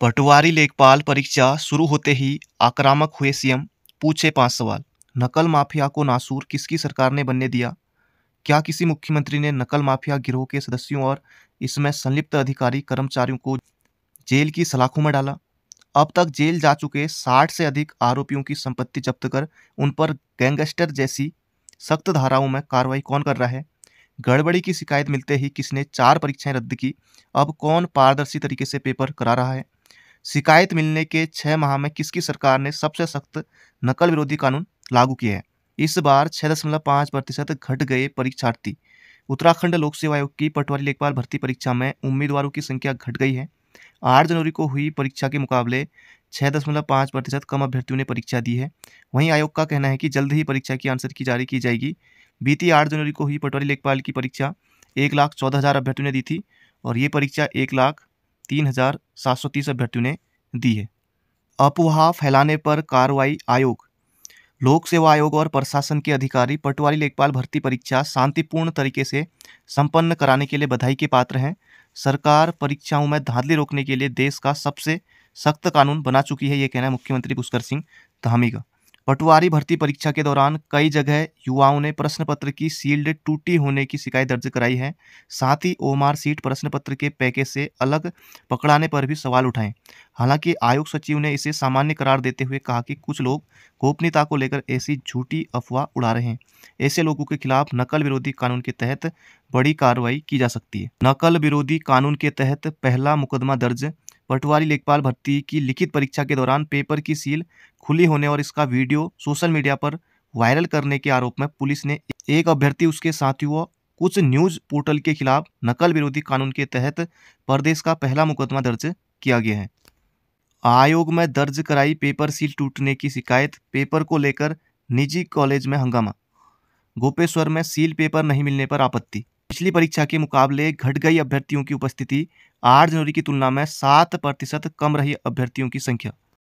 पटवारी लेखपाल परीक्षा शुरू होते ही आक्रामक हुए सीएम पूछे पांच सवाल नकल माफिया को नासूर किसकी सरकार ने बनने दिया क्या किसी मुख्यमंत्री ने नकल माफिया गिरोह के सदस्यों और इसमें संलिप्त अधिकारी कर्मचारियों को जेल की सलाखों में डाला अब तक जेल जा चुके 60 से अधिक आरोपियों की संपत्ति जब्त कर उन पर गैंगस्टर जैसी सख्त धाराओं में कार्रवाई कौन कर रहा है गड़बड़ी की शिकायत मिलते ही किसने चार परीक्षाएं रद्द की अब कौन पारदर्शी तरीके से पेपर करा रहा है शिकायत मिलने के छः माह में किसकी सरकार ने सबसे सख्त नकल विरोधी कानून लागू किए हैं इस बार छः दशमलव पाँच प्रतिशत घट गए परीक्षार्थी उत्तराखंड लोक सेवा आयोग की पटवारी लेखपाल भर्ती परीक्षा में उम्मीदवारों की संख्या घट गई है आठ जनवरी को हुई परीक्षा के मुकाबले छः दशमलव पाँच प्रतिशत कम अभ्यर्थियों ने परीक्षा दी है वहीं आयोग का कहना है कि जल्द ही परीक्षा की आंसर की जारी की जाएगी बीती आठ जनवरी को हुई पटवारी लेखपाल की परीक्षा एक लाख चौदह हज़ार अभ्यर्थियों ने दी थी और ये परीक्षा एक लाख तीन हजार सात सौ तीस अभ्यर्थियों ने दी है अपवाह फैलाने पर कार्रवाई आयोग लोक सेवा आयोग और प्रशासन के अधिकारी पटवारी लेखपाल भर्ती परीक्षा शांतिपूर्ण तरीके से संपन्न कराने के लिए बधाई के पात्र हैं सरकार परीक्षाओं में धांधली रोकने के लिए देश का सबसे सख्त कानून बना चुकी है ये कहना है मुख्यमंत्री पुष्कर सिंह धामी का पटवारी भर्ती परीक्षा के दौरान कई जगह युवाओं ने प्रश्न पत्र की सील्ड टूटी होने की शिकायत दर्ज कराई है साथ ही ओमार सीट प्रश्न पत्र के पैकेज से अलग पकड़ाने पर भी सवाल उठाएं हालांकि आयोग सचिव ने इसे सामान्य करार देते हुए कहा कि कुछ लोग गोपनीयता को लेकर ऐसी झूठी अफवाह उड़ा रहे हैं ऐसे लोगों के खिलाफ नकल विरोधी कानून के तहत बड़ी कार्रवाई की जा सकती है नकल विरोधी कानून के तहत पहला मुकदमा दर्ज पटवारी लेखपाल भर्ती की लिखित परीक्षा के दौरान पेपर की सील खुली होने और इसका वीडियो सोशल मीडिया पर वायरल करने के आरोप में पुलिस ने एक अभ्यर्थी उसके साथी व कुछ न्यूज पोर्टल के खिलाफ नकल विरोधी कानून के तहत प्रदेश का पहला मुकदमा दर्ज किया गया है आयोग में दर्ज कराई पेपर सील टूटने की शिकायत पेपर को लेकर निजी कॉलेज में हंगामा गोपेश्वर में सील पेपर नहीं मिलने पर आपत्ति पिछली परीक्षा के मुकाबले घट गई अभ्यर्थियों की उपस्थिति आठ जनवरी की तुलना में सात प्रतिशत कम रही अभ्यर्थियों की संख्या